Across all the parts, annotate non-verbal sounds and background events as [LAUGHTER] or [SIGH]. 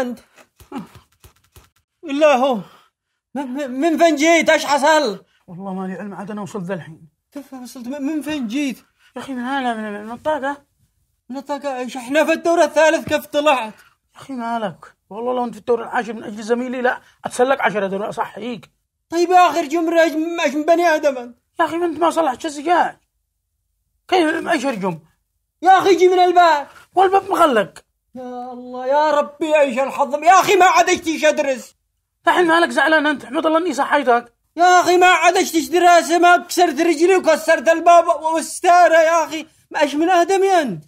انت الا هو من فين جيت ايش حصل والله مالي علم عاد انا وصلت الحين كيف وصلت من فين جيت يا اخي من هنا من الطاقه من الطاقه ايش احنا في الدور الثالث كيف طلعت يا اخي مالك والله لو انت في الدور العاشر من اجل زميلي لا اتسلق عشرة دور اصحيك طيب اخر جمره ايش من بني ادم انت يا اخي انت ما صلحت الزجاج كيف ايش هرجم يا اخي جي من الباب والباب مغلق يا الله يا ربي ايش الحظ يا اخي ما عاد ايش ادرس الحين مالك زعلان انت احمد الله اني صحيتك يا اخي ما عاد ايش دراسه ما كسرت رجلي وكسرت الباب والستاره يا اخي ما ايش من اهدمي انت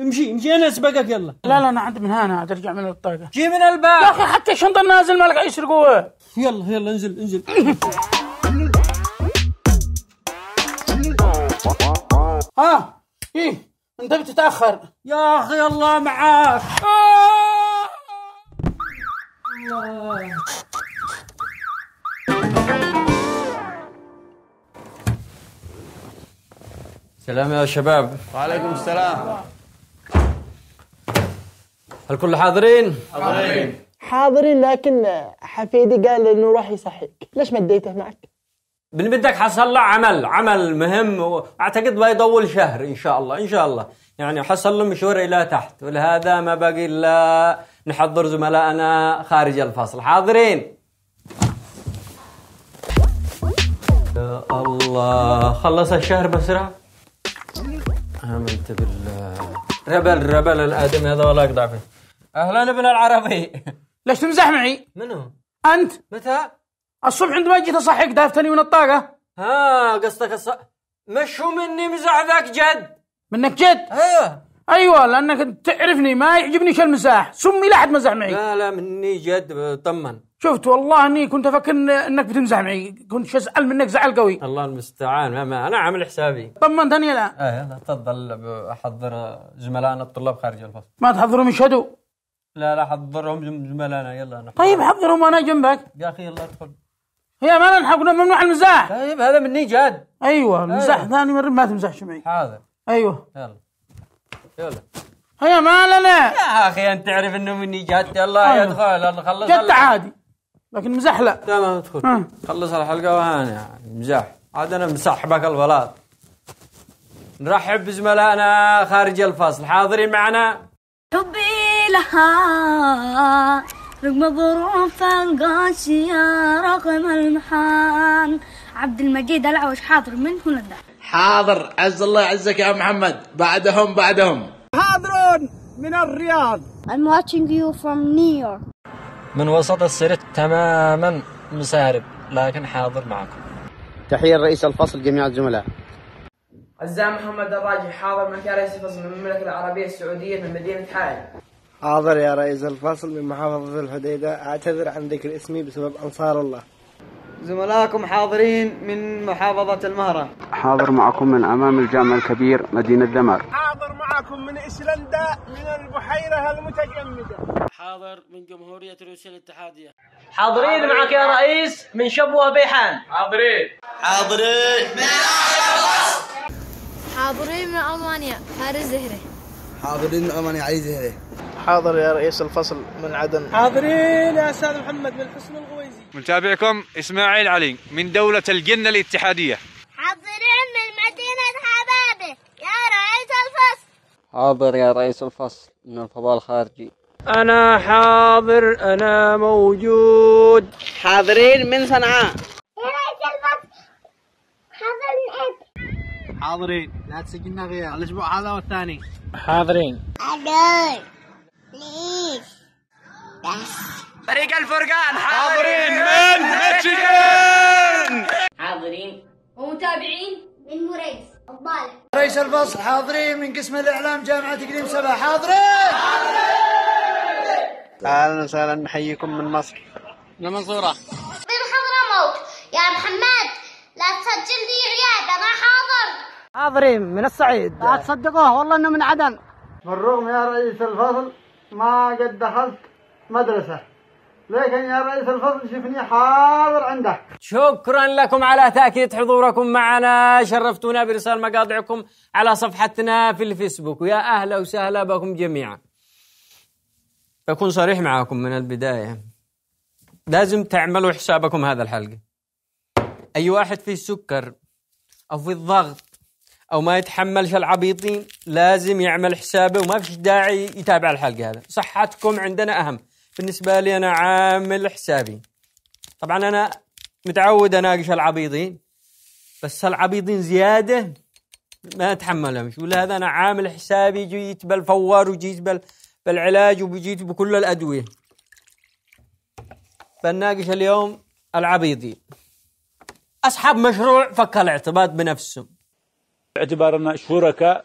امشي امشي انا اسبقك يلا لا لا انا عندي من هنا عاد ارجع من الطاقه جي من الباب يا اخي حتى الشنطه نازل مالك ايش القوه يلا يلا انزل انزل [LAUGHS] ها ايه انت بتتاخر يا اخي الله معاك الله. سلام يا شباب وعليكم السلام هل كل حاضرين؟ حاضرين حاضرين لكن حفيدي قال انه راح يصحيك ليش ما اديته معك؟ بن بدك حصل له عمل عمل مهم واعتقد بيطول شهر ان شاء الله ان شاء الله يعني حصل له مشوار الى تحت ولهذا ما باقي الا نحضر زملائنا خارج الفصل حاضرين يا الله خلص الشهر بسرعه امنت بالله ربل ربل الادمي هذا والله اقطع فيه اهلا ابن العربي ليش تمزح معي؟ منو؟ انت متى؟ الصبح عندما جيت اصحك دافتني من الطاقة ها قصدك الص... مشو مني مزاح ذاك جد منك جد؟ ايوه ايوه لانك تعرفني ما يعجبني يعجبنيش المزاح سمي لا احد مزح معي لا لا مني جد طمن شفت والله اني كنت افكر انك بتمزح معي كنت اسال منك زعل قوي الله المستعان ما, ما انا عامل حسابي طمنتني الان ايه لا تفضل احضر زملائنا الطلاب خارج الفصل ما تحضرهم يشهدوا لا لا حضرهم زملائنا يلا نحضر. طيب حضرهم انا جنبك يا اخي يلا ادخل هي ما نضحك نعم، ممنوع المزاح طيب هذا مني جاد ايوه المزاح طيب. ثاني مره ما تمزحش معي حاضر ايوه يلا يلا هيا ما لنا يا اخي انت تعرف انه مني جاد يلا أيوة. ادخل خلص جد عادي لكن مزح لا لا ادخل خلص الحلقه وهانا يعني مزاح عاد انا مسحبك البلاط نرحب بزملائنا خارج الفصل حاضرين معنا حبي لها رقم ظروف القاسية رقم المحان عبد المجيد العوش حاضر من هنا حاضر عز الله عزك يا محمد بعدهم بعدهم حاضرون من الرياض I'm watching you from New York من وسط السرت تماما مسارب لكن حاضر معكم تحية الرئيس الفصل جميع الزملاء عزام محمد الراجي حاضر من رئيس الفصل من المملكة العربية السعودية من مدينة حائل حاضر يا رئيس الفصل من محافظة الحديدة أعتذر عن ذكر اسمي بسبب أنصار الله زملائكم حاضرين من محافظة المهرة حاضر معكم من أمام الجامع الكبير مدينة دمار حاضر معكم من إسلندا من البحيرة المتجمدة حاضر من جمهورية روسيا الاتحادية حاضرين معك يا رئيس من شبوة بيحان حاضرين حاضرين من حاضرين من ألمانيا فارس زهري حاضرين من ألمانيا علي زهري حاضر يا رئيس الفصل من عدن حاضرين يا استاذ محمد من حسن الغويزي متابعكم اسماعيل علي من دولة الجنة الاتحادية حاضرين من مدينة حبابة يا رئيس الفصل حاضر يا رئيس الفصل من الفضاء الخارجي أنا حاضر أنا موجود حاضرين من صنعاء يا رئيس الفصل حاضر من حاضرين لا تسجلنا غياب الأسبوع هذا والثاني حاضرين حاضرين بليز بس فريق الفرقان حاضرين من ميشيغان حاضرين ومتابعين من مريس الضالع رئيس الفصل حاضرين من قسم الاعلام جامعه اقليم سبا حاضرين حاضرين اهلا وسهلا نحييكم من مصر من المنصوره من موت يا محمد لا تسجل لي عياده انا حاضر حاضرين من الصعيد لا تصدقوه والله انه من عدن مروم يا رئيس الفصل ما قد دخلت مدرسة لكن يا رئيس الفصل شفني حاضر عندك شكرا لكم على تأكيد حضوركم معنا شرفتونا برسال مقاطعكم على صفحتنا في الفيسبوك ويا أهلا وسهلا بكم جميعا بكون صريح معكم من البداية لازم تعملوا حسابكم هذا الحلقة أي واحد فيه السكر أو في الضغط او ما يتحملش العبيطين لازم يعمل حسابه وما فيش داعي يتابع الحلقه هذا صحتكم عندنا اهم بالنسبه لي انا عامل حسابي طبعا انا متعود اناقش العبيطين بس العبيطين زياده ما اتحملهم ولهذا انا عامل حسابي جيت بالفوار وجيت بال... بالعلاج وجيت بكل الادويه بناقش اليوم العبيطين اصحاب مشروع فك الاعتباط بنفسهم باعتبارنا شركاء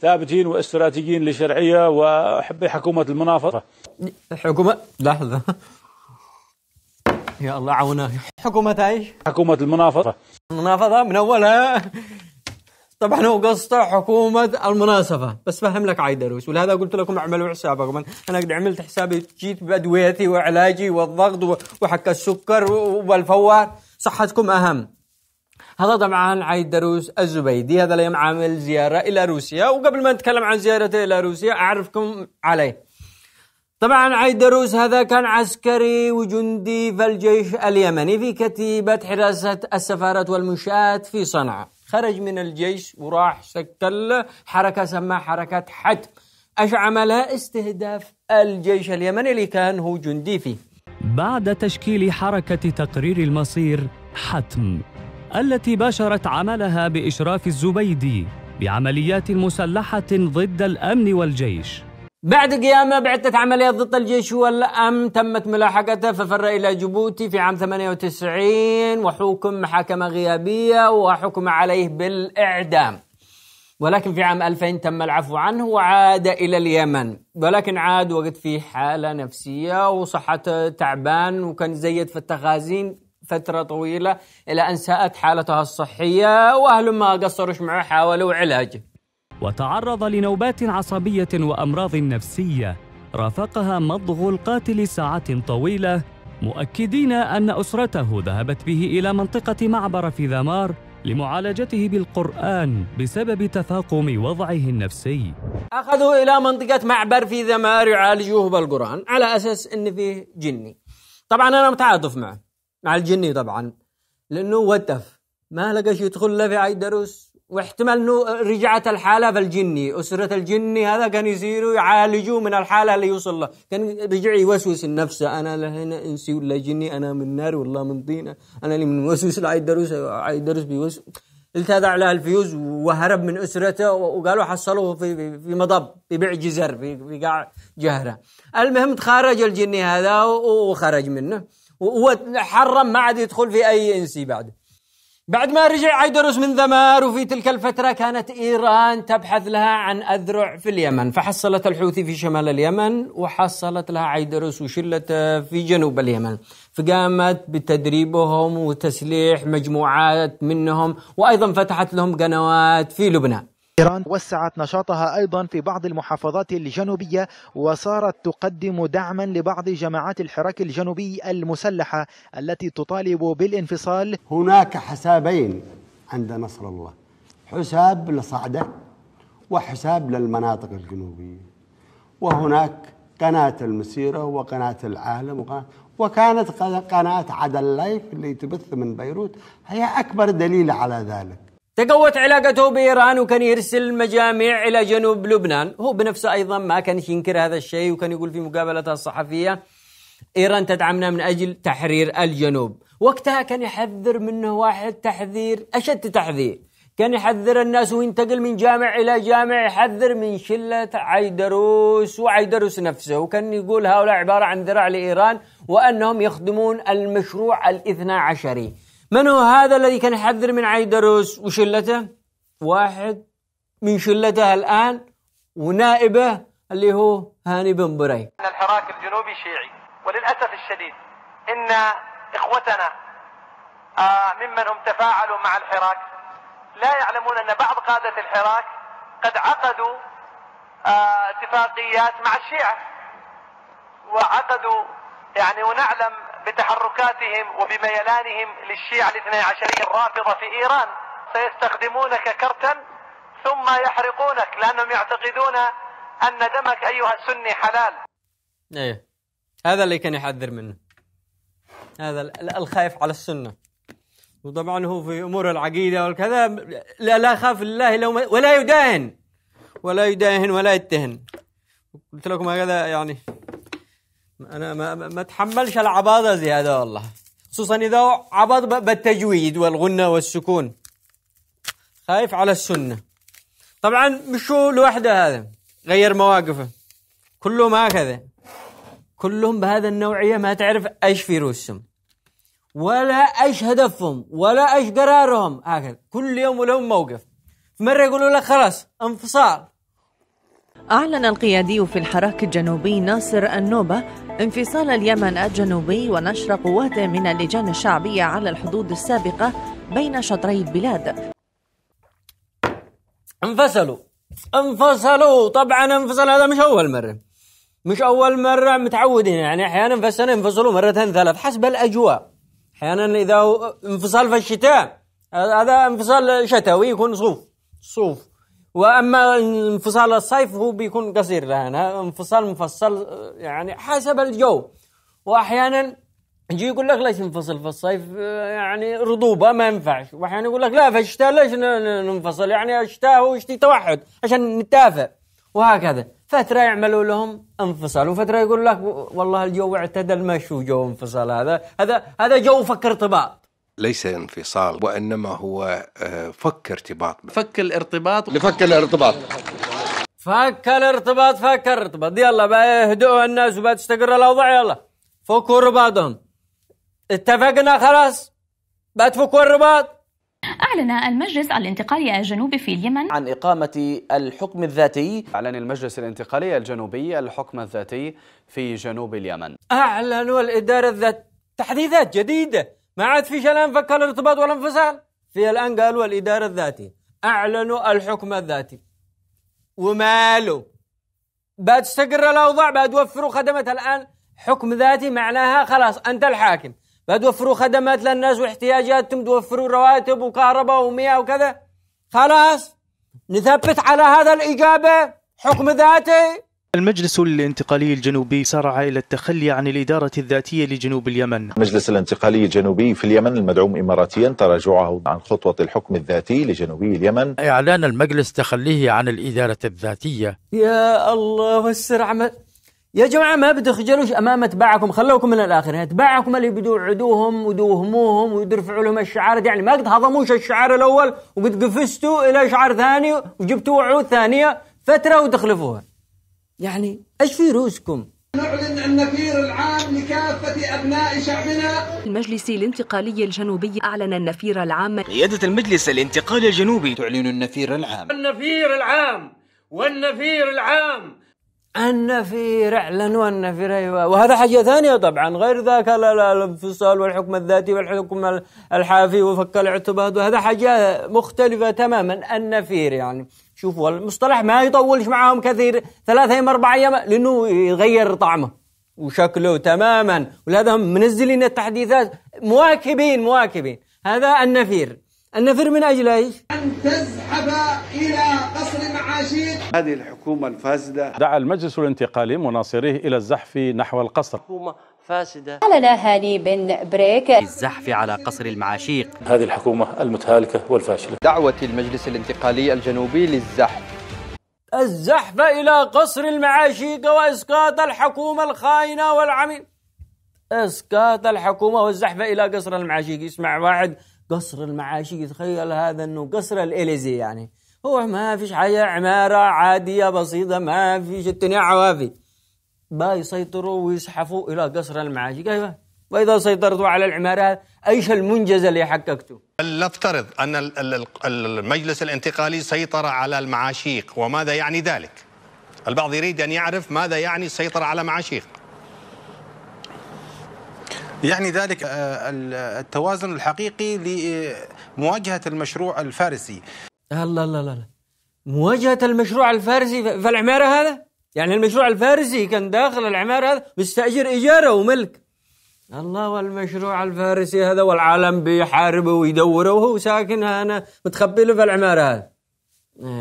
ثابتين واستراتيجيين لشرعيه وحب حكومه المنافسه حكومه لحظه يا الله عوناك حكومه ايش؟ حكومه المنافسه المنافسه من اولها طبعا هو قصته حكومة المناصفة بس فهم لك عيدروس ولهذا قلت لكم اعملوا حسابكم انا قد عملت حسابي جيت بادويتي وعلاجي والضغط وحق السكر والفوار صحتكم اهم هذا طبعا عيد دروس الزبيدي هذا اليوم عامل زيارة إلى روسيا وقبل ما نتكلم عن زيارته إلى روسيا أعرفكم عليه طبعا عيد دروس هذا كان عسكري وجندي في الجيش اليمني في كتيبة حراسة السفارة والمنشآت في صنعاء خرج من الجيش وراح شكل حركة سماها حركة حتم ايش عملها استهداف الجيش اليمني اللي كان هو جندي فيه بعد تشكيل حركة تقرير المصير حتم التي باشرت عملها بإشراف الزبيدي بعمليات مسلحة ضد الأمن والجيش بعد قيامه بعدة عمليات ضد الجيش والأمن تمت ملاحقته ففر إلى جيبوتي في عام 98 وحكم محاكمة غيابية وحكم عليه بالإعدام ولكن في عام 2000 تم العفو عنه وعاد إلى اليمن ولكن عاد وقت في حالة نفسية وصحته تعبان وكان زيد في التخازين فترة طويلة إلى أن ساءت حالتها الصحية وأهل ما قصروش معه حاولوا علاجه وتعرض لنوبات عصبية وأمراض نفسية رافقها مضغ القاتل ساعات طويلة مؤكدين أن أسرته ذهبت به إلى منطقة معبر في ذمار لمعالجته بالقرآن بسبب تفاقم وضعه النفسي أخذوا إلى منطقة معبر في ذمار يعالجوه بالقرآن على أساس أن فيه جني طبعا أنا متعاطف معه مع الجني طبعا لانه وتف ما لقى شيء يدخل له في اي دروس واحتمال انه رجعت الحاله فالجني اسره الجني هذا كان يصيروا يعالجوه من الحاله اللي يوصل له كان رجع يوسوس النفس انا لهنا انسي ولا جني انا من نار والله من طين انا اللي من وسوس دروس الدروس دروس الدروس بيوسوس على الفيوز وهرب من اسرته وقالوا حصلوه في في, في مضب جزر في قاع جهره المهم تخرج الجني هذا وخرج منه وهو حرم ما عاد يدخل في اي انسي بعد بعد ما رجع عيدروس من ذمار وفي تلك الفتره كانت ايران تبحث لها عن اذرع في اليمن فحصلت الحوثي في شمال اليمن وحصلت لها عيدروس وشلته في جنوب اليمن فقامت بتدريبهم وتسليح مجموعات منهم وايضا فتحت لهم قنوات في لبنان إيران وسعت نشاطها أيضا في بعض المحافظات الجنوبية وصارت تقدم دعما لبعض جماعات الحراك الجنوبي المسلحة التي تطالب بالانفصال هناك حسابين عند نصر الله حساب لصعدة وحساب للمناطق الجنوبية وهناك قناة المسيرة وقناة العالم وقناة وكانت قناة عدل لايف اللي تبث من بيروت هي أكبر دليل على ذلك تقوت علاقته بإيران وكان يرسل مجاميع إلى جنوب لبنان هو بنفسه أيضا ما كان ينكر هذا الشيء وكان يقول في مقابلته الصحفية إيران تدعمنا من أجل تحرير الجنوب وقتها كان يحذر منه واحد تحذير أشد تحذير كان يحذر الناس وينتقل من جامع إلى جامع يحذر من شلة عيدروس وعيدروس نفسه وكان يقول هؤلاء عبارة عن ذراع لإيران وأنهم يخدمون المشروع الاثنى عشري من هو هذا الذي كان يحذر من عيدروس وشلته واحد من شلته الآن ونائبه اللي هو هاني بن بري أن الحراك الجنوبي شيعي وللأسف الشديد إن إخوتنا آه، ممن هم تفاعلوا مع الحراك لا يعلمون أن بعض قادة الحراك قد عقدوا آه، اتفاقيات مع الشيعة وعقدوا يعني ونعلم بتحركاتهم وبميلانهم للشيعة الاثنى عشرية الرافضة في إيران سيستخدمونك كرتا ثم يحرقونك لأنهم يعتقدون أن دمك أيها السني حلال ايه هذا اللي كان يحذر منه هذا الخايف على السنه وطبعا هو في امور العقيده والكذا لا لا خاف الله لو ولا يداهن ولا يداهن ولا يتهن قلت لكم هكذا يعني انا ما ما اتحملش العباده زياده والله خصوصا اذا عبض بالتجويد والغنه والسكون خايف على السنه طبعا هو لوحده هذا غير مواقفه كلهم هكذا كلهم بهذا النوعيه ما تعرف ايش في روسهم ولا ايش هدفهم ولا ايش قرارهم هكذا كل يوم لهم موقف مره يقولوا لك خلاص انفصال أعلن القيادي في الحراك الجنوبي ناصر النوبة انفصال اليمن الجنوبي ونشر قواته من اللجان الشعبية على الحدود السابقة بين شطري البلاد انفصلوا انفصلوا طبعا انفصل هذا مش أول مرة مش أول مرة متعودين يعني أحيانا في السنة ينفصلوا مرتين ثلاث حسب الأجواء أحيانا إذا انفصال في الشتاء هذا انفصال شتوي يكون صوف صوف واما انفصال الصيف هو بيكون قصير لهنا انفصال مفصل يعني حسب الجو واحيانا يجي يقول لك ليش ننفصل في الصيف يعني رطوبه ما ينفعش واحيانا يقول لك لا في الشتاء ليش ننفصل يعني الشتاء هو شتي توحد عشان نتافه وهكذا فتره يعملوا لهم انفصال وفتره يقول لك والله الجو اعتدل ماشي جو انفصال هذا هذا هذا جو فك ارتباط ليس انفصال وإنما هو آه، فك ارتباط فك الارتباط لفك الارتباط فك الارتباط فك الارتباط يلا بقى الناس وبقى تستقر الأوضاع يلا فكوا رباطهم اتفقنا خلاص بقى تفكوا الرباط أعلن المجلس الانتقالي الجنوبي في اليمن عن إقامة الحكم الذاتي أعلن المجلس الانتقالي الجنوبي الحكم الذاتي في جنوب اليمن أعلنوا الإدارة الذات تحديثات جديدة ما عاد في شيء فك الارتباط ولا انفصال في الان قالوا الاداره الذاتيه اعلنوا الحكم الذاتي وماله بتستقر الاوضاع بتوفروا خدمات الان حكم ذاتي معناها خلاص انت الحاكم بتوفروا خدمات للناس واحتياجاتهم توفروا رواتب وكهرباء ومياه وكذا خلاص نثبت على هذا الاجابه حكم ذاتي المجلس الانتقالي الجنوبي سارع إلى التخلي عن الإدارة الذاتية لجنوب اليمن المجلس الانتقالي الجنوبي في اليمن المدعوم إماراتيا تراجعه عن خطوة الحكم الذاتي لجنوبي اليمن إعلان المجلس تخليه عن الإدارة الذاتية يا الله السر عم... يا جماعة ما بتخجلوش أمام أتباعكم خلوكم من الآخرين أتباعكم اللي بدوا عدوهم ودوهموهم ويرفعوا لهم الشعار يعني ما قد هضموش الشعار الأول وقد قفزتوا إلى شعار ثاني وجبتوا وعود ثانية فترة وتخلفوها يعني ايش في رؤوسكم؟ نعلن النفير العام لكافة أبناء شعبنا المجلس الانتقالي الجنوبي أعلن النفير العام قيادة المجلس الانتقالي الجنوبي تعلن النفير العام النفير العام والنفير العام النفير اعلن والنفير ايوه وهذا حاجه ثانيه طبعا غير ذاك الانفصال والحكم الذاتي والحكم الحافي وفك الاعتباد وهذا حاجه مختلفه تماما النفير يعني شوفوا المصطلح ما يطولش معاهم كثير ثلاثة أيام أربعة أيام لأنه يغير طعمه وشكله تماما ولهذا هم منزلين التحديثات مواكبين مواكبين هذا النفير النفير من أجل إيش؟ أن تزحف إلى قصر معاشيق هذه الحكومة الفاسدة دعا المجلس الانتقالي مناصريه إلى الزحف نحو القصر فاسدة أعلن هاني بن بريك الزحف على قصر المعاشيق هذه الحكومة المتهالكة والفاشلة دعوة المجلس الانتقالي الجنوبي للزحف الزحف إلى قصر المعاشيق وإسقاط الحكومة الخاينة والعميل إسقاط الحكومة والزحف إلى قصر المعاشيق يسمع واحد قصر المعاشيق يتخيل هذا أنه قصر الإليزي يعني هو ما فيش حاجة عمارة عادية بسيطة ما فيش الدنيا عوافي با يسيطروا ويسحفوا إلى قصر المعاش كيف؟ وإذا سيطرتوا على العمارة أيش المنجز اللي حققته؟ لنفترض أن المجلس الانتقالي سيطر على المعاشيق وماذا يعني ذلك؟ البعض يريد أن يعرف ماذا يعني السيطرة على معاشيق يعني ذلك آه، التوازن الحقيقي لمواجهة المشروع الفارسي الله الله الله مواجهة المشروع الفارسي في العمارة هذا؟ يعني المشروع الفارسي كان داخل العمارة هذا مستأجر إيجاره وملك الله والمشروع الفارسي هذا والعالم بيحاربه ويدوره وهو ساكن هنا متخبي له في العمارة هذا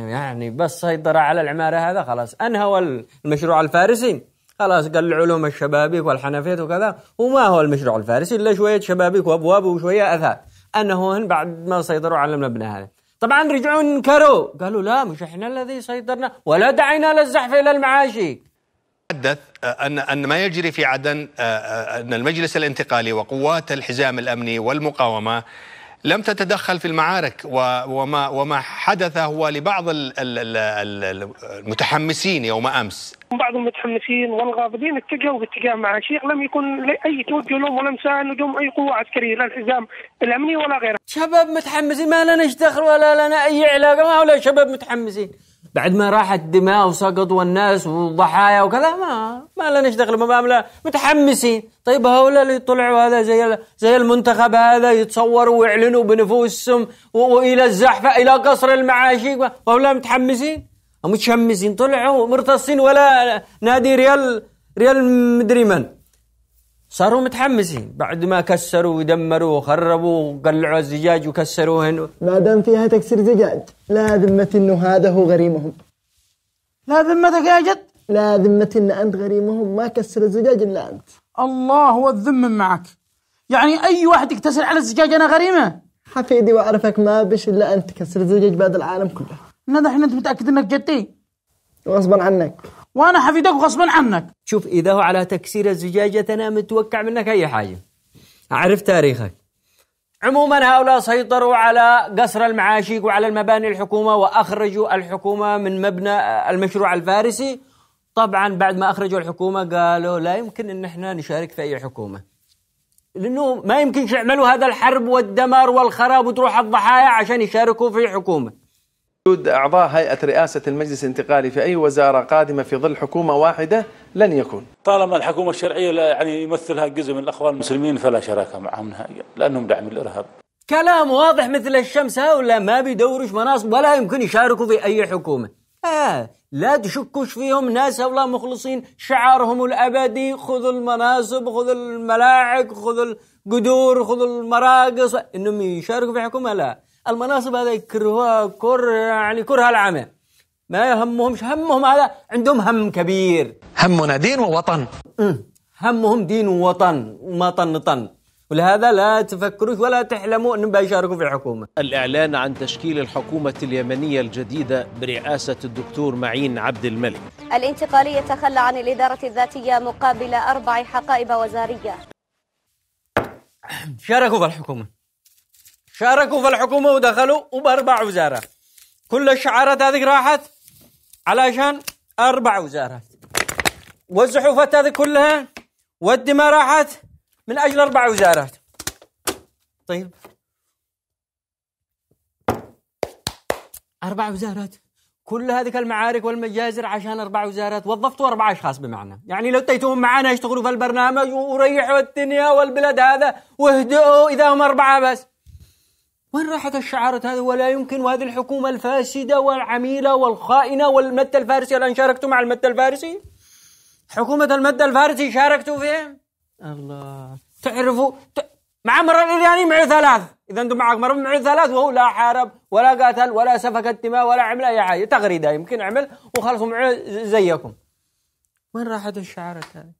يعني بس سيطر على العمارة هذا خلاص أنهوا المشروع الفارسي خلاص قال العلوم الشبابيك والحنفيات وكذا وما هو المشروع الفارسي إلا شوية شبابيك وأبواب وشوية أثاث أنهوا بعد ما سيطروا على المبنى هذا طبعا رجعوا انكروا قالوا لا مش احنا الذي سيطرنا ولا دعينا للزحف الى المعاشي حدث آه، ان ان ما يجري في عدن آه، آه، ان المجلس الانتقالي وقوات الحزام الامني والمقاومه لم تتدخل في المعارك وما وما حدث هو لبعض المتحمسين يوم امس بعض المتحمسين والغاضبين اتجهوا باتجاه مع الشيخ لم يكن اي توجه لهم ولم مساء لهم اي قوه عسكريه لا الحزام الامني ولا غيره شباب متحمسين ما لنا دخل ولا لنا اي علاقه ما ولا شباب متحمسين بعد ما راحت دماء وسقط والناس وضحايا وكذا ما ما لنا نشتغل ما متحمسين طيب هؤلاء اللي طلعوا هذا زي زي المنتخب هذا يتصوروا ويعلنوا بنفوسهم والى الزحفه الى قصر المعاشي وهؤلاء متحمسين متشمسين طلعوا مرتصين ولا نادي ريال ريال مدري من صاروا متحمسين بعد ما كسروا ودمروا وخربوا وقلعوا الزجاج وكسروهن ما دام فيها تكسير زجاج لا ذمة انه هذا هو غريمهم لا ذمتك يا جد لا ذمة ان انت غريمهم ما كسر الزجاج الا انت الله هو الذم معك يعني اي واحد يكتسر على الزجاج انا غريمه حفيدي واعرفك ما بش الا انت تكسر الزجاج بعد العالم كله نذا احنا انت متاكد انك جدي غصبا عنك وانا حفيدك غصبا عنك شوف اذا هو على تكسير الزجاجه انا متوقع منك اي حاجه اعرف تاريخك عموما هؤلاء سيطروا على قصر المعاشيق وعلى المباني الحكومه واخرجوا الحكومه من مبنى المشروع الفارسي طبعا بعد ما اخرجوا الحكومه قالوا لا يمكن ان احنا نشارك في اي حكومه لانه ما يمكنش يعملوا هذا الحرب والدمار والخراب وتروح الضحايا عشان يشاركوا في حكومه وجود أعضاء هيئة رئاسة المجلس الانتقالي في أي وزارة قادمة في ظل حكومة واحدة لن يكون طالما الحكومة الشرعية يعني يمثلها جزء من الأخوان المسلمين فلا شراكة معهم نهائيا لأنهم دعم الإرهاب كلام واضح مثل الشمس هؤلاء ما بيدوروش مناصب ولا يمكن يشاركوا في أي حكومة آه لا تشكوش فيهم ناس هؤلاء مخلصين شعارهم الأبدي خذوا المناصب خذوا الملاعق خذوا القدور خذوا المراقص إنهم يشاركوا في حكومة لا المناصب هذا يكرهوها كر يعني كره العمى ما يهمهمش همهم هذا عندهم هم كبير همنا دين ووطن همهم دين ووطن وما طن طن ولهذا لا تفكروش ولا تحلموا أن بيشاركوا في الحكومة الإعلان عن تشكيل الحكومة اليمنية الجديدة برئاسة الدكتور معين عبد الملك الانتقالي يتخلى عن الإدارة الذاتية مقابل أربع حقائب وزارية شاركوا في الحكومة شاركوا في الحكومه ودخلوا وباربع وزاره كل الشعارات هذه راحت علشان اربع وزارات والزحوفات هذه كلها والدماء راحت من اجل اربع وزارات طيب اربع وزارات كل هذه المعارك والمجازر عشان اربع وزارات وظفتوا اربع اشخاص بمعنى يعني لو تيتهم معنا يشتغلوا في البرنامج وريحوا الدنيا والبلد هذا واهدئوا اذا هم اربعه بس وين راحت الشعارات هذه ولا يمكن وهذه الحكومة الفاسدة والعميلة والخائنة والمد الفارسي الآن شاركتوا مع المد الفارسي حكومة المد الفارسي شاركتوا فيها الله تعرفوا ت... مع مرة الإيراني معه ثلاث إذا أنتم معك مرة معه ثلاث وهو لا حارب ولا قاتل ولا سفك الدماء ولا عمل أي حاجة تغريدة يمكن عمل وخلص معه زيكم وين راحت الشعارات هذه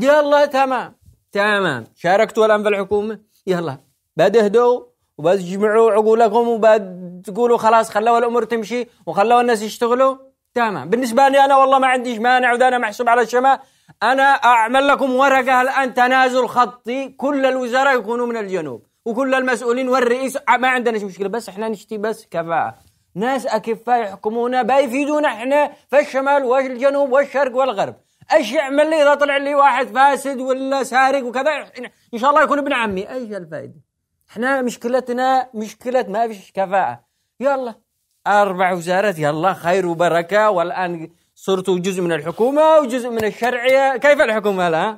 يلا تمام تمام شاركتوا الآن في الحكومة يلا بدهدوا وبس جمعوا عقولكم وبتقولوا خلاص خلوا الامور تمشي وخلوا الناس يشتغلوا تمام بالنسبه لي انا والله ما عنديش مانع وذا انا محسوب على الشمال انا اعمل لكم ورقه الان تنازل خطي كل الوزراء يكونوا من الجنوب وكل المسؤولين والرئيس آه، ما عندنا مشكله بس احنا نشتي بس كفاءه ناس اكفاء يحكمونا بيفيدونا احنا في الشمال والجنوب والشرق والغرب ايش يعمل لي اذا طلع لي واحد فاسد ولا سارق وكذا ان شاء الله يكون ابن عمي ايش الفائده احنا مشكلتنا مشكلة ما فيش كفاءة يلا أربع وزارات يلا خير وبركة والآن صرتوا جزء من الحكومة وجزء من الشرعية كيف الحكومة الآن؟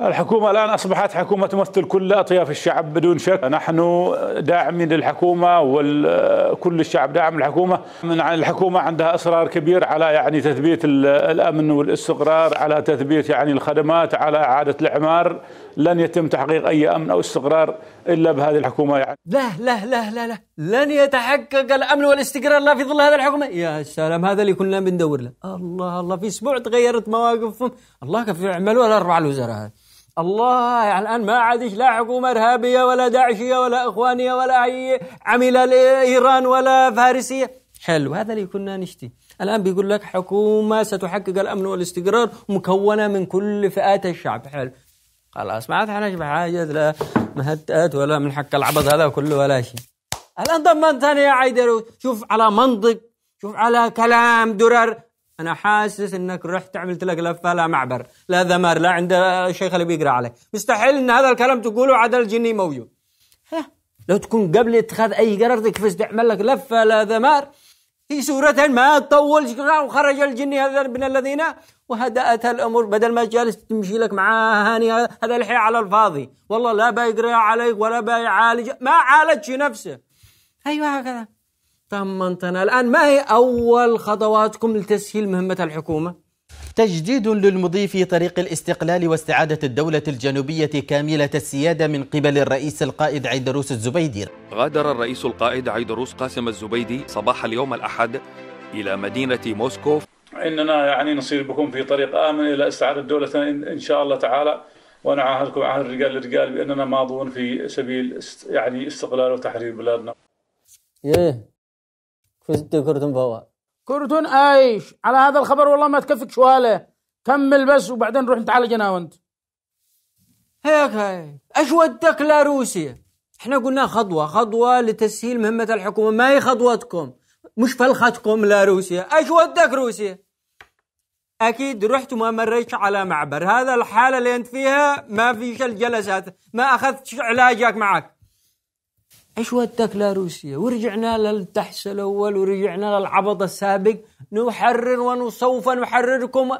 الحكومة الآن أصبحت حكومة تمثل كل أطياف الشعب بدون شك نحن داعمين للحكومة وكل الشعب داعم للحكومة من عن الحكومة عندها إصرار كبير على يعني تثبيت الأمن والاستقرار على تثبيت يعني الخدمات على إعادة الإعمار لن يتم تحقيق أي أمن أو استقرار إلا بهذه الحكومة يعني لا لا لا لا لا لن يتحقق الأمن والاستقرار لا في ظل هذه الحكومة يا سلام هذا اللي كنا بندور له الله الله في أسبوع تغيرت مواقفهم الله كيف يعملوا الأربع الوزراء هذه الله يعني الان ما عادش لا حكومه ارهابيه ولا داعشيه ولا اخوانيه ولا اي عمل ايران ولا فارسيه حلو هذا اللي كنا نشتي الان بيقول لك حكومه ستحقق الامن والاستقرار مكونه من كل فئات الشعب حلو خلاص ما عاد حنشبع حاجة لا مهتات ولا من حق العبط هذا كله ولا شيء الآن ضمن ثاني يا عيدر شوف على منطق شوف على كلام درر أنا حاسس إنك رحت عملت لك لفة لا معبر لا ذمار لا عند الشيخ اللي بيقرأ عليك مستحيل إن هذا الكلام تقوله عاد الجني موجود لو تكون قبل اتخاذ أي قرار تكفز تعمل لك لفة لا ذمار في سورة ما تطول وخرج الجن هذا من الذين وهدأت الأمور بدل ما جالس تمشي لك معاه هاني هذا الحي على الفاضي والله لا بيقرأ عليك ولا بيعالج ما عالجش نفسه أيوة هكذا طمنتنا الآن ما هي أول خطواتكم لتسهيل مهمة الحكومة؟ تجديد للمضي في طريق الاستقلال واستعادة الدولة الجنوبية كاملة السيادة من قبل الرئيس القائد عيدروس الزبيدي غادر الرئيس القائد عيدروس قاسم الزبيدي صباح اليوم الأحد إلى مدينة موسكو إننا يعني نصير بكم في طريق آمن إلى استعادة دولتنا إن شاء الله تعالى وأنا عاهدكم عهد الرجال للرجال بأننا ماضون في سبيل يعني استقلال وتحرير بلادنا. إيه كنت ذكرتم بوا كرتون ايش على هذا الخبر والله ما تكفك شواله كمل بس وبعدين روح نتعالج انا وانت هيك هاي ايش ودك لروسيا احنا قلنا خطوه خطوه لتسهيل مهمه الحكومه ما هي خطوتكم مش فلختكم لروسيا ايش ودك روسيا اكيد رحت وما مريتش على معبر هذا الحاله اللي انت فيها ما فيش الجلسات ما اخذت علاجك معك ايش ودك لروسيا ورجعنا للتحس الاول ورجعنا للعبط السابق نحرر وسوف نحرركم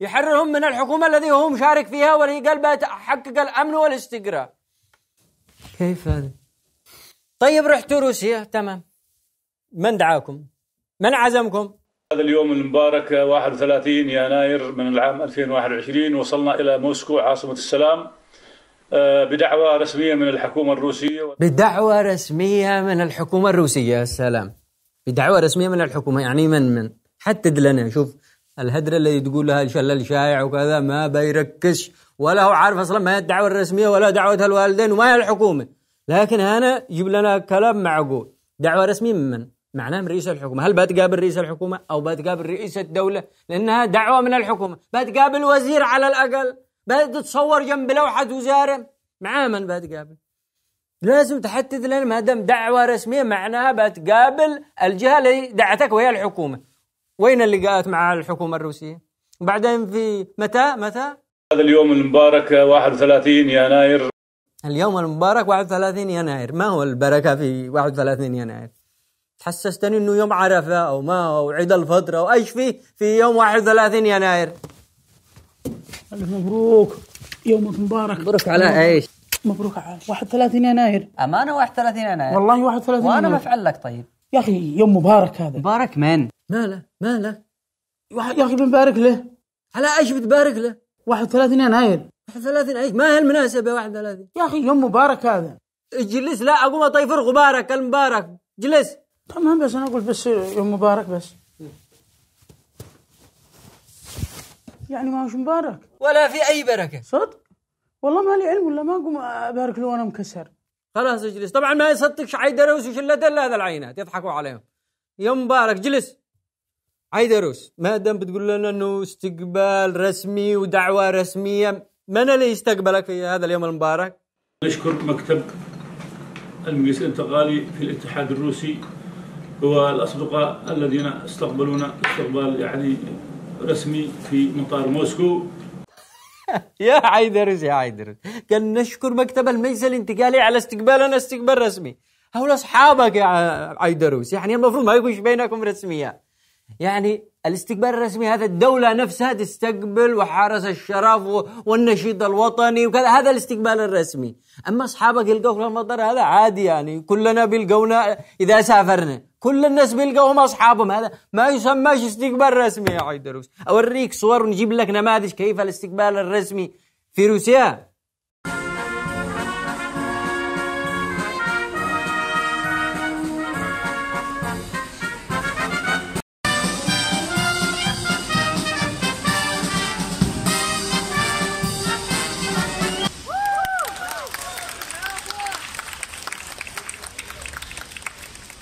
يحررهم من الحكومه الذي هو مشارك فيها وهي قلبها تحقق الامن والاستقرار كيف هذا طيب رحتوا روسيا تمام من دعاكم من عزمكم هذا اليوم المبارك 31 يناير من العام 2021 وصلنا الى موسكو عاصمه السلام آه، بدعوى رسمية من الحكومة الروسية بدعوى رسمية من الحكومة الروسية يا سلام بدعوى رسمية من الحكومة يعني من من حدد لنا شوف الهدرة اللي تقولها شلل شائع وكذا ما بيركزش ولا هو عارف اصلا ما هي الدعوة الرسمية ولا دعوة الوالدين وما هي الحكومة لكن هنا يجيب لنا كلام معقول دعوة رسمية من من؟ معناه من رئيس الحكومة هل بتقابل رئيس الحكومة أو بتقابل رئيس الدولة لأنها دعوة من الحكومة بتقابل وزير على الأقل بدأت تتصور جنب لوحة وزارة مع من بتقابل لازم تحدد لنا ما دام دعوة رسمية معناها بتقابل الجهة اللي دعتك وهي الحكومة وين اللي قالت مع الحكومة الروسية وبعدين في متى متى هذا اليوم المبارك 31 يناير اليوم المبارك 31 يناير ما هو البركة في 31 يناير تحسستني انه يوم عرفة او ما او عيد الفطر او ايش فيه في يوم 31 يناير ألف مبروك يومك مبارك مبروك على ايش؟ مبروك على 31 يناير امانه 31 يناير والله 31 وانا بفعل لك طيب يا اخي يوم مبارك هذا مبارك من؟ ماله ماله يا اخي بنبارك له على ايش بتبارك له؟ 31 يناير 31 ايش؟ ما هي المناسبة 31 يا اخي يوم مبارك هذا اجلس لا اقوم اطيفر غبارك المبارك جلس تمام بس انا اقول بس يوم مبارك بس يعني ما هوش مبارك ولا في أي بركة صدق والله ما لي علم ولا ما أقوم أبارك له وأنا مكسر خلاص اجلس طبعا ما يصدقش عيدروس وشلته إلا هذا العينات يضحكوا عليهم يوم مبارك جلس عيدروس ما دام بتقول لنا انه استقبال رسمي ودعوه رسميه من اللي يستقبلك في هذا اليوم المبارك؟ نشكر مكتب المجلس الانتقالي في الاتحاد الروسي والأصدقاء الذين استقبلونا استقبال يعني رسمي في مطار موسكو [LAUGHS] يا عيدرس يا عيدرس كان نشكر مكتب المجلس الانتقالي على استقبالنا استقبال رسمي هؤلاء اصحابك يا عيدروس يعني المفروض ما يكونش بينكم رسميه يعني الاستقبال الرسمي هذا الدولة نفسها تستقبل وحرس الشرف والنشيد الوطني وكذا هذا الاستقبال الرسمي أما أصحابك يلقوا في المطار هذا عادي يعني كلنا بيلقونا إذا سافرنا كل الناس بيلقاهم اصحابهم هذا ما يسماش استقبال رسمي يا عيد الروس اوريك صور ونجيب لك نماذج كيف الاستقبال الرسمي في روسيا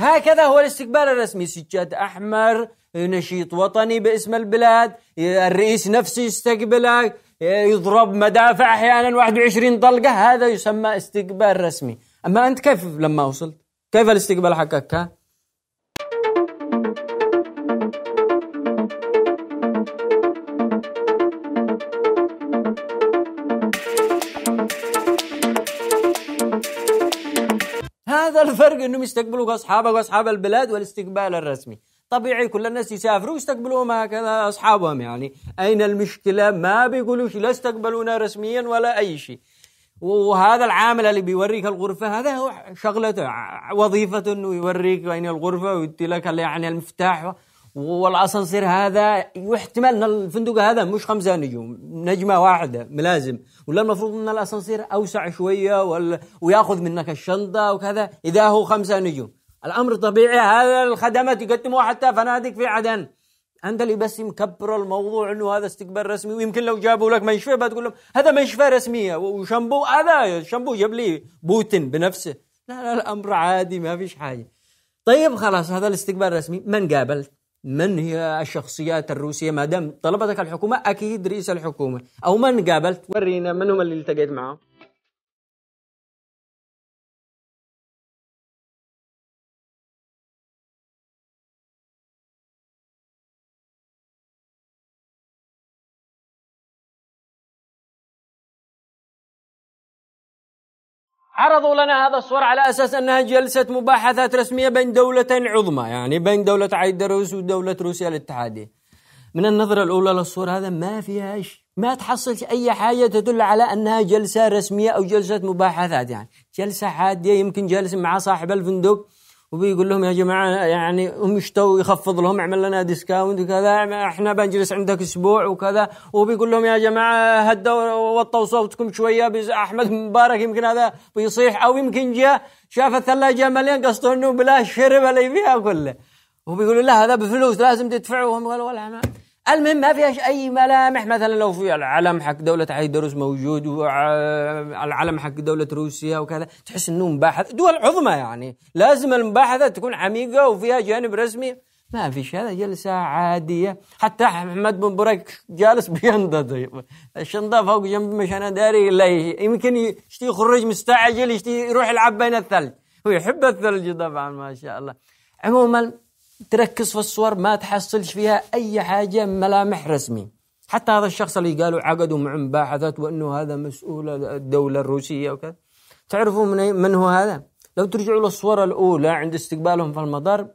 هكذا هو الاستقبال الرسمي سجاد أحمر نشيط وطني باسم البلاد الرئيس نفسه يستقبلك يضرب مدافع أحيانا 21 طلقة هذا يسمى استقبال رسمي أما أنت كيف لما وصلت كيف الاستقبال حقك كان هذا الفرق انهم يستقبلوك اصحابك واصحاب البلاد والاستقبال الرسمي طبيعي كل الناس يسافروا ويستقبلوهم هكذا اصحابهم يعني اين المشكله ما بيقولوش لا استقبلونا رسميا ولا اي شيء وهذا العامل اللي بيوريك الغرفه هذا هو شغلته وظيفته انه يوريك اين الغرفه ويدي لك يعني المفتاح والاسانسير هذا يحتمل ان الفندق هذا مش خمسه نجوم نجمه واحده ملازم ولا المفروض ان الاسانسير اوسع شويه وياخذ منك الشنطه وكذا اذا هو خمسه نجوم الامر طبيعي هذا الخدمات يقدموها حتى فنادق في عدن انت اللي بس مكبر الموضوع انه هذا استقبال رسمي ويمكن لو جابوا لك منشفه بتقول لهم هذا منشفه رسميه وشامبو هذا شامبو جاب لي بوتين بنفسه لا لا الامر عادي ما فيش حاجه طيب خلاص هذا الاستقبال الرسمي من قابلت من هي الشخصيات الروسية ما دام طلبتك الحكومة أكيد رئيس الحكومة أو من قابلت ورينا من هم اللي التقيت معهم عرضوا لنا هذا الصور على اساس انها جلسه مباحثات رسميه بين دولتين عظمى يعني بين دوله عيدروس ودوله روسيا الاتحاديه. من النظره الاولى للصور هذا ما فيها شيء، ما تحصل اي حاجه تدل على انها جلسه رسميه او جلسه مباحثات يعني، جلسه حاديه يمكن جالس مع صاحب الفندق وبيقول لهم يا جماعه يعني هم يشتوا يخفض لهم اعمل لنا ديسكاونت وكذا احنا بنجلس عندك اسبوع وكذا وبيقول لهم يا جماعه هدوا وطوا صوتكم شويه احمد مبارك يمكن هذا بيصيح او يمكن جاء شاف الثلاجه مليان قصده انه بلا شرب اللي فيها كله وبيقولوا لا هذا بفلوس لازم تدفعوا وهم قالوا ولا ما المهم ما فيهاش اي ملامح مثلا لو في العلم حق دوله دروس موجود والعلم حق دوله روسيا وكذا تحس انه مباحث دول عظمى يعني لازم المباحثه تكون عميقه وفيها جانب رسمي ما فيش هذا جلسة عادية حتى أحمد بن بريك جالس بينضد الشنطة فوق جنب مش أنا داري إلا يمكن يشتي يخرج مستعجل يشتي يروح يلعب بين الثلج هو يحب الثلج طبعا ما شاء الله عموما تركز في الصور ما تحصلش فيها أي حاجة ملامح رسمي حتى هذا الشخص اللي قالوا عقدوا مع مباحثات وانه هذا مسؤول الدوله الروسيه وكذا تعرفوا من من هو هذا؟ لو ترجعوا للصوره الاولى عند استقبالهم في المطار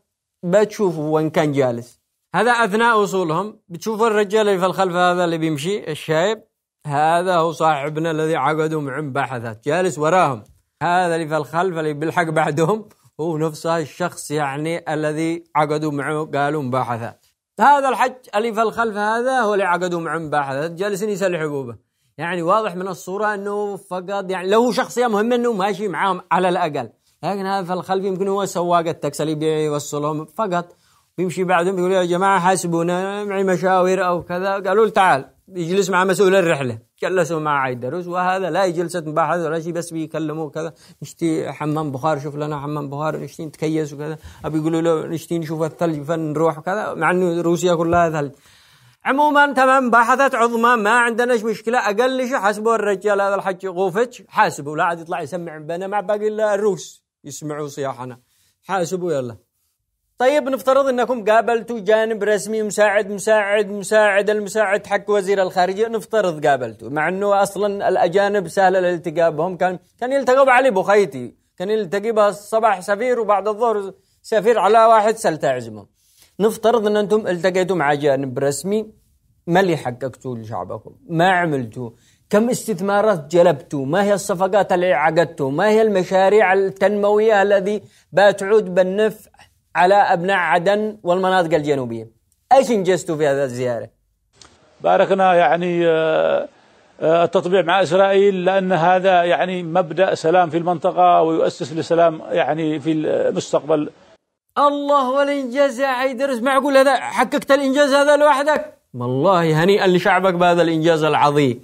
بتشوفوا وين كان جالس هذا اثناء وصولهم بتشوف الرجال اللي في الخلف هذا اللي بيمشي الشايب هذا هو صاحبنا الذي عقدوا مع مباحثات جالس وراهم هذا اللي في الخلف اللي بيلحق بعدهم هو نفس الشخص يعني الذي عقدوا معه قالوا مباحثات هذا الحج اللي في الخلف هذا هو اللي عقدوا معه مباحثات جالسين يسلحوا به يعني واضح من الصورة أنه فقط يعني له شخصية مهمة أنه ماشي معاهم على الأقل لكن هذا في الخلف يمكن هو سواق التاكسي اللي بيوصلهم فقط بيمشي بعدهم يقول يا جماعة حاسبونا معي مشاوير أو كذا قالوا له تعال يجلس مع مسؤول الرحله جلسوا مع دروس وهذا لا جلسه مباحث ولا شيء بس بيكلموا كذا نشتي حمام بخار شوف لنا حمام بخار نشتي نتكيس وكذا ابي يقولوا له نشتي نشوف الثلج فنروح وكذا مع انه روسيا كلها ثلج عموما تمام باحثات عظمى ما عندناش مشكله اقل شيء حاسبوا الرجال هذا الحج غوفتش حاسبوا لا عاد يطلع يسمع بنا مع باقي الا الروس يسمعوا صياحنا حاسبوا يلا طيب نفترض انكم قابلتوا جانب رسمي مساعد مساعد مساعد المساعد حق وزير الخارجيه نفترض قابلتوا مع انه اصلا الاجانب سهل الالتقاء بهم كان كان يلتقوا بعلي بخيتي كان يلتقي به الصباح سفير وبعد الظهر سفير على واحد سلت عزمه نفترض ان انتم التقيتوا مع جانب رسمي ما اللي حققتوا لشعبكم ما عملتوا كم استثمارات جلبتوا ما هي الصفقات اللي عقدتوا ما هي المشاريع التنموية الذي بتعود بالنفع على أبناء عدن والمناطق الجنوبية إيش انجزتوا في هذه الزيارة؟ باركنا يعني آه، آه، التطبيع مع إسرائيل لأن هذا يعني مبدأ سلام في المنطقة ويؤسس لسلام يعني في المستقبل الله والإنجاز يا عيدرس معقول هذا حققت الإنجاز هذا لوحدك والله هنيئا لشعبك بهذا الإنجاز العظيم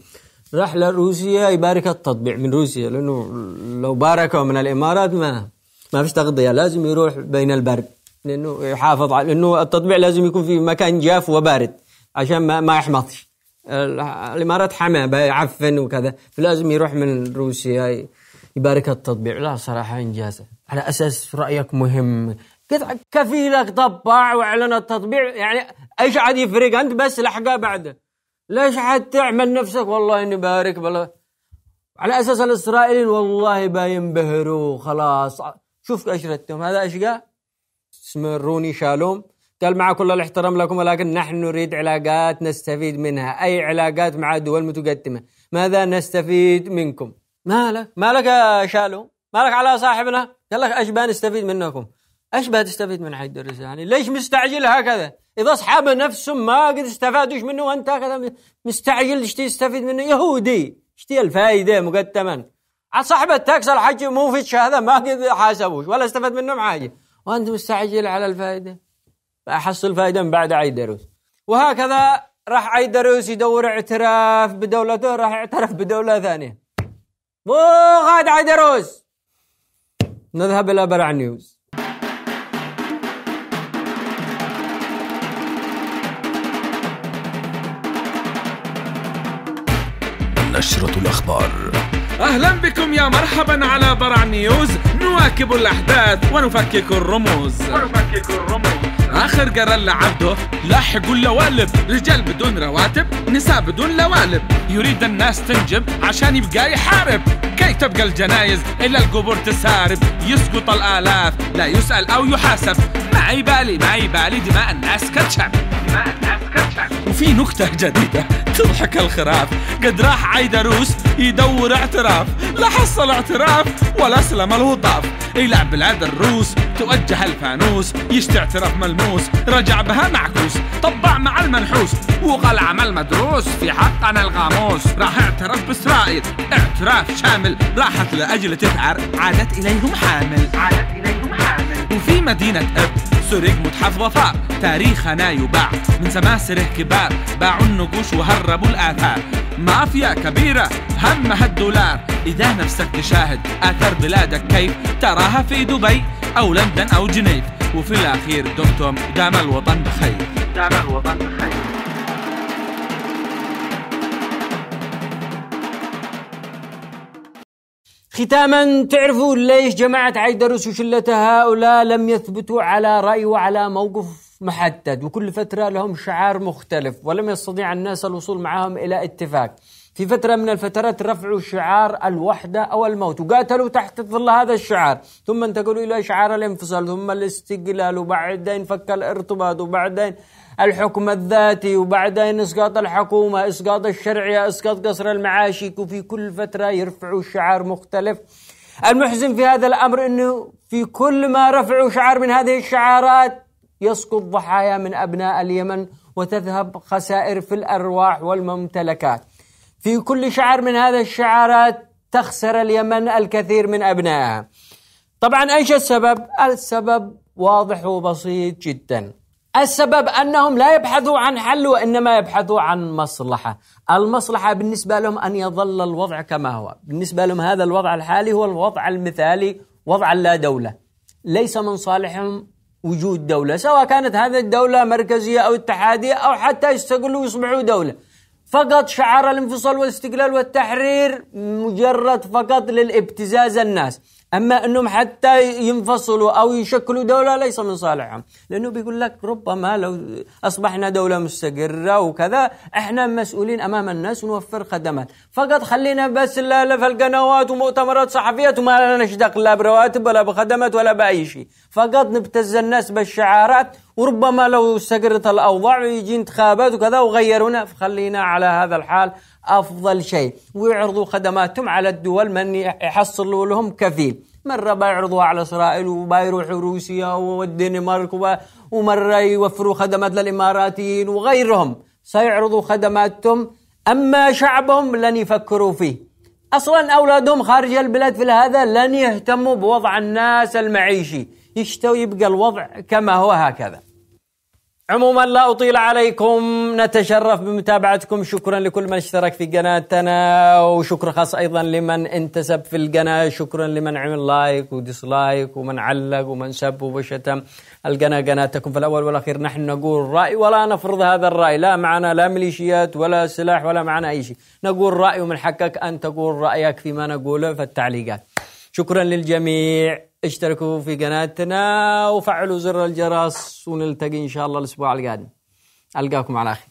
رحلة روسيا يبارك التطبيع من روسيا لأنه لو باركوا من الإمارات ما ما فيش تغطية لازم يروح بين البرد لانه يحافظ على لانه التطبيع لازم يكون في مكان جاف وبارد عشان ما ما يحمطش الامارات حما بيعفن وكذا فلازم يروح من روسيا يبارك التطبيع لا صراحه انجاز على اساس رايك مهم كفيلك طبع واعلن التطبيع يعني ايش عاد يفرق انت بس لحقه بعده ليش عاد تعمل نفسك والله اني بارك بلا على اساس الاسرائيليين والله باينبهروا خلاص شوف ايش هذا هذا اشقى اسمه شالوم قال مع كل الاحترام لكم ولكن نحن نريد علاقات نستفيد منها أي علاقات مع دول متقدمة ماذا نستفيد منكم مالك مالك يا شالوم مالك على صاحبنا قال لك أشبه نستفيد منكم أشبه تستفيد من حيد الرسالة يعني ليش مستعجل هكذا إذا أصحاب نفسهم ما قد استفادوش منه وأنت هكذا مستعجل ايش تستفيد منه يهودي ايش الفائدة مقدما على صاحب التاكس الحج مو في هذا ما قد حاسبوش ولا استفاد منهم حاجة وانت مستعجل على الفائده احصل فائده من بعد عيدروس وهكذا راح عيدروس يدور اعتراف بدولته راح يعترف بدوله ثانيه مو غاد عيدروس نذهب الى برع نيوز نشرة الأخبار أهلا بكم يا مرحبا على برع نيوز نواكب الأحداث ونفكك الرموز ونفكك الرموز اخر قرار لعبده لاحق اللوالب رجال بدون رواتب نساء بدون لوالب يريد الناس تنجب عشان يبقى يحارب كي تبقى الجنايز الا القبور تسارب يسقط الالاف لا يسال او يحاسب معي بالي معي بالي دماء الناس كتشب دماء الناس وفي نكتة جديدة تضحك الخراف قد راح عيدروس يدور اعتراف لا حصل اعتراف ولا اسلم الهطاف يلعب بلاد الروس توجه الفانوس يشتي اعتراف ملموس رجع بها معكوس طبع مع المنحوس وقال عمل مدروس في حقنا الغاموس راح اعترف باسرائيل اعتراف شامل راحت لاجل تذعر عادت اليهم حامل عادت اليهم حامل وفي مدينة اب سرق متحف وفاء تاريخنا يباع من سماسره كبار باعوا النقوش وهربوا الآثار مافيا كبيرة همها الدولار إذا نفسك تشاهد آثار بلادك كيف تراها في دبي أو لندن أو جنيف وفي الأخير دمتم دام الوطن بخير دام الوطن بخير ختاما تعرفوا ليش جماعة عيدروس وشلة هؤلاء لم يثبتوا على رأي وعلى موقف محدد وكل فترة لهم شعار مختلف ولم يستطيع الناس الوصول معهم إلى اتفاق في فترة من الفترات رفعوا شعار الوحدة أو الموت وقاتلوا تحت ظل هذا الشعار ثم انتقلوا إلى شعار الانفصال ثم الاستقلال وبعدين فك الارتباط وبعدين الحكم الذاتي وبعدين إسقاط الحكومة إسقاط الشرعية إسقاط قصر المعاشي وفي كل فترة يرفعوا شعار مختلف المحزن في هذا الأمر أنه في كل ما رفعوا شعار من هذه الشعارات يسقط ضحايا من أبناء اليمن وتذهب خسائر في الأرواح والممتلكات في كل شعر من هذه الشعارات تخسر اليمن الكثير من أبنائها طبعا أيش السبب؟ السبب واضح وبسيط جدا السبب أنهم لا يبحثوا عن حل وإنما يبحثوا عن مصلحة المصلحة بالنسبة لهم أن يظل الوضع كما هو بالنسبة لهم هذا الوضع الحالي هو الوضع المثالي وضع اللا دولة ليس من صالحهم وجود دولة سواء كانت هذه الدولة مركزية أو اتحادية أو حتى يستقلوا ويصبحوا دولة فقط شعار الانفصال والاستقلال والتحرير مجرد فقط للابتزاز الناس أما أنهم حتى ينفصلوا أو يشكلوا دولة ليس من صالحهم لأنه بيقول لك ربما لو أصبحنا دولة مستقرة وكذا إحنا مسؤولين أمام الناس ونوفر خدمات فقط خلينا بس لا في القنوات ومؤتمرات صحفية وما لناش دخل لا برواتب ولا بخدمات ولا بأي شيء فقط نبتز الناس بالشعارات وربما لو استقرت الأوضاع يجي انتخابات وكذا وغيرونا فخلينا على هذا الحال أفضل شيء ويعرضوا خدماتهم على الدول من يحصلوا لهم كفيل مرة بيعرضوها على إسرائيل وبيروحوا روسيا والدنمارك ومرة يوفروا خدمات للإماراتيين وغيرهم سيعرضوا خدماتهم أما شعبهم لن يفكروا فيه أصلا أولادهم خارج البلاد في هذا لن يهتموا بوضع الناس المعيشي يشتوا يبقى الوضع كما هو هكذا عموما لا أطيل عليكم نتشرف بمتابعتكم شكرا لكل من اشترك في قناتنا وشكر خاص أيضا لمن انتسب في القناة شكرا لمن عمل لايك وديسلايك ومن علق ومن سب وشتم القناة قناتكم في الأول والأخير نحن نقول رأي ولا نفرض هذا الرأي لا معنا لا ميليشيات ولا سلاح ولا معنا أي شيء نقول رأي ومن حقك أن تقول رأيك فيما نقوله في التعليقات شكرا للجميع اشتركوا في قناتنا وفعلوا زر الجرس ونلتقي إن شاء الله الأسبوع القادم ألقاكم على خير